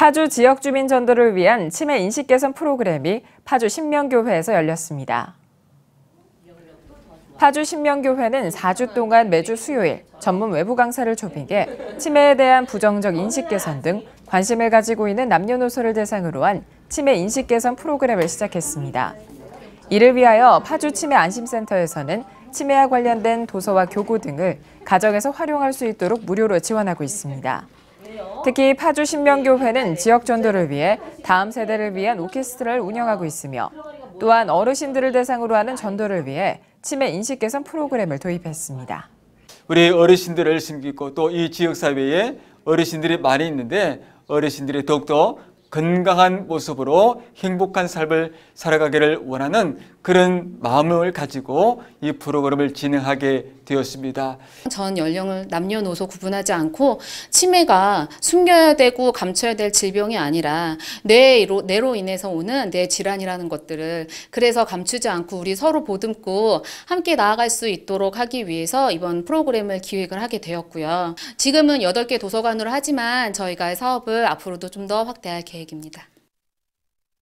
파주 지역 주민 전도를 위한 치매 인식 개선 프로그램이 파주 신명교회에서 열렸습니다. 파주 신명교회는 4주 동안 매주 수요일 전문 외부 강사를 조빙해 치매에 대한 부정적 인식 개선 등 관심을 가지고 있는 남녀노소를 대상으로 한 치매 인식 개선 프로그램을 시작했습니다. 이를 위하여 파주 치매 안심센터에서는 치매와 관련된 도서와 교구 등을 가정에서 활용할 수 있도록 무료로 지원하고 있습니다. 특히 파주 신명교회는 지역 전도를 위해 다음 세대를 위한 오케스트라를 운영하고 있으며 또한 어르신들을 대상으로 하는 전도를 위해 치매 인식 개선 프로그램을 도입했습니다. 우리 어르신들을 심기고 또 이 지역사회에 어르신들이 많이 있는데 어르신들이 더욱더 건강한 모습으로 행복한 삶을 살아가기를 원하는 그런 마음을 가지고 이 프로그램을 진행하게 되었습니다. 전 연령을 남녀노소 구분하지 않고 치매가 숨겨야 되고 감춰야 될 질병이 아니라 뇌로, 뇌로 인해서 오는 뇌 질환이라는 것들을 그래서 감추지 않고 우리 서로 보듬고 함께 나아갈 수 있도록 하기 위해서 이번 프로그램을 기획을 하게 되었고요. 지금은 8개 도서관으로 하지만 저희가 사업을 앞으로도 좀 더 확대할 계획입니다.